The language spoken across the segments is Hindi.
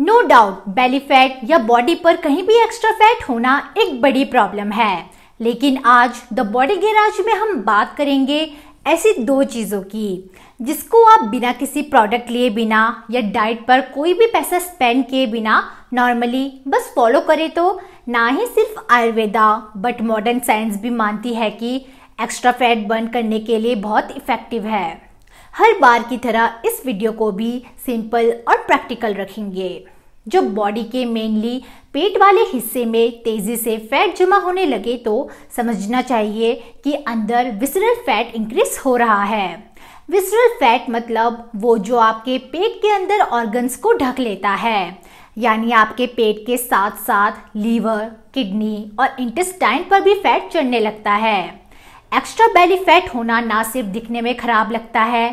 नो डाउट बेली फैट या बॉडी पर कहीं भी एक्स्ट्रा फैट होना एक बड़ी प्रॉब्लम है लेकिन आज द बॉडी गैराज में हम बात करेंगे ऐसी दो चीज़ों की जिसको आप बिना किसी प्रोडक्ट लिए बिना या डाइट पर कोई भी पैसा स्पेंड किए बिना नॉर्मली बस फॉलो करें तो ना ही सिर्फ आयुर्वेदा बट मॉडर्न साइंस भी मानती है कि एक्स्ट्रा फैट बर्न करने के लिए बहुत इफ़ेक्टिव है हर बार की तरह इस वीडियो को भी सिंपल और प्रैक्टिकल रखेंगे जब बॉडी के मेनली पेट वाले हिस्से में तेजी से फैट जमा होने लगे तो समझना चाहिए कि अंदर विसरल फैट इंक्रीज हो रहा है विसरल फैट मतलब वो जो आपके पेट के अंदर ऑर्गन्स को ढक लेता है यानी आपके पेट के साथ साथ लीवर किडनी और इंटेस्टाइन पर भी फैट चढ़ने लगता है एक्स्ट्रा बेली फैट होना ना सिर्फ दिखने में खराब लगता है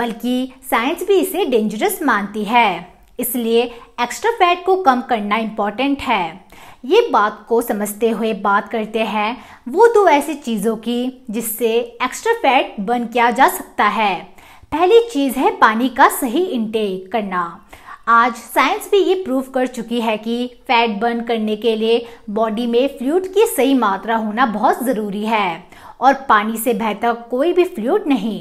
बल्कि साइंस भी इसे डेंजरस मानती है इसलिए एक्स्ट्रा फैट को कम करना इम्पॉर्टेंट है ये बात को समझते हुए बात करते हैं वो दो ऐसी चीज़ों की जिससे एक्स्ट्रा फैट बर्न किया जा सकता है पहली चीज़ है पानी का सही इंटेक करना आज साइंस भी ये प्रूव कर चुकी है कि फैट बर्न करने के लिए बॉडी में फ्लूड की सही मात्रा होना बहुत ज़रूरी है और पानी से बेहतर कोई भी फ्लूड नहीं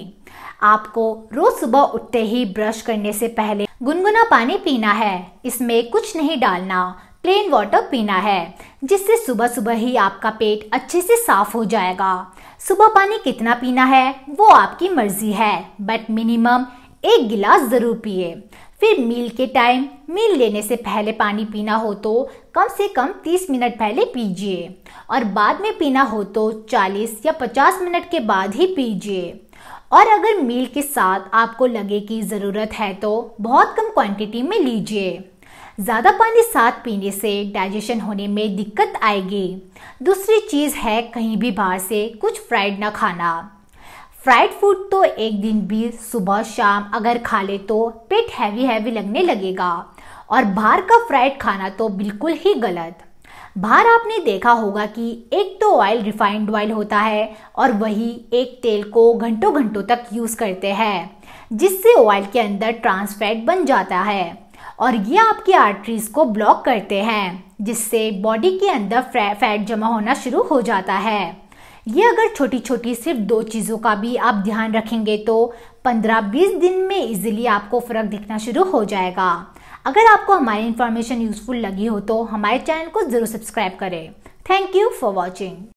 आपको रोज सुबह उठते ही ब्रश करने से पहले गुनगुना पानी पीना है इसमें कुछ नहीं डालना प्लेन वाटर पीना है जिससे सुबह सुबह ही आपका पेट अच्छे से साफ हो जाएगा सुबह पानी कितना पीना है वो आपकी मर्जी है बट मिनिमम एक गिलास ज़रूर पिए फिर मील के टाइम मील लेने से पहले पानी पीना हो तो कम से कम 30 मिनट पहले पीजिए और बाद में पीना हो तो 40 या 50 मिनट के बाद ही पीजिए और अगर मील के साथ आपको लगे कि ज़रूरत है तो बहुत कम क्वांटिटी में लीजिए ज़्यादा पानी साथ पीने से डाइजेशन होने में दिक्कत आएगी दूसरी चीज़ है कहीं भी बाहर से कुछ फ्राइड ना खाना फ्राइड फूड तो एक दिन भी सुबह शाम अगर खा ले तो पेट हैवी हैवी लगने लगेगा और बाहर का फ्राइड खाना तो बिल्कुल ही गलत बाहर आपने देखा होगा कि एक तो ऑयल रिफाइंड ऑयल होता है और वही एक तेल को घंटों घंटों तक यूज़ करते हैं जिससे ऑयल के अंदर ट्रांसफैट बन जाता है और ये आपकी आर्टरीज को ब्लॉक करते हैं जिससे बॉडी के अंदर फैट जमा होना शुरू हो जाता है ये अगर छोटी छोटी सिर्फ दो चीज़ों का भी आप ध्यान रखेंगे तो 15-20 दिन में इजीली आपको फ़र्क दिखना शुरू हो जाएगा अगर आपको हमारी इन्फॉर्मेशन यूज़फुल लगी हो तो हमारे चैनल को ज़रूर सब्सक्राइब करें थैंक यू फॉर वॉचिंग